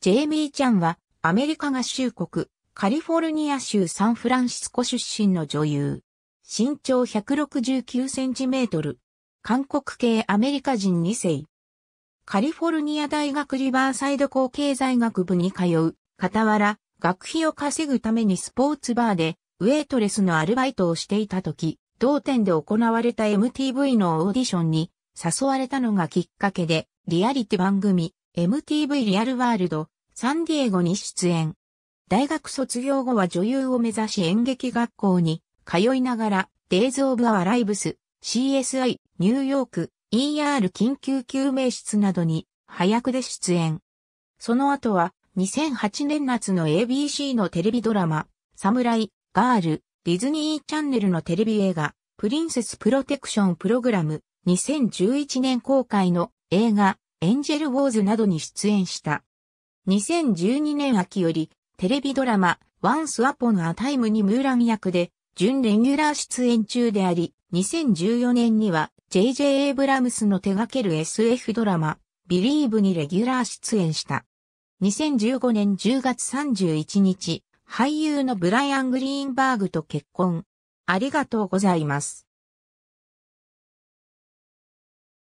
ジェイミー・チャンはアメリカ合衆国カリフォルニア州サンフランシスコ出身の女優。身長169センチメートル。韓国系アメリカ人2世。カリフォルニア大学リバーサイド校経済学部に通う。傍ら、学費を稼ぐためにスポーツバーでウェイトレスのアルバイトをしていた時、同店で行われた MTV のオーディションに誘われたのがきっかけで、リアリティ番組 MTV リアルワールドサンディエゴに出演。大学卒業後は女優を目指し演劇学校に通いながら、Days of Our Lives、CSI、ニューヨーク、ER 緊急救命室などに早くで出演。その後は2008年夏の ABC のテレビドラマ、サムライ、ガール、ディズニーチャンネルのテレビ映画、プリンセスプロテクションプログラム、2011年公開の映画、エンジェルウォーズなどに出演した。2012年秋より、テレビドラマ、Once Upon a Time にムーラン役で、準レギュラー出演中であり、2014年には、J.J. エイブラムスの手掛ける SF ドラマ、Believe にレギュラー出演した。2015年10月31日、俳優のブライアン・グリーンバーグと結婚。ありがとうございます。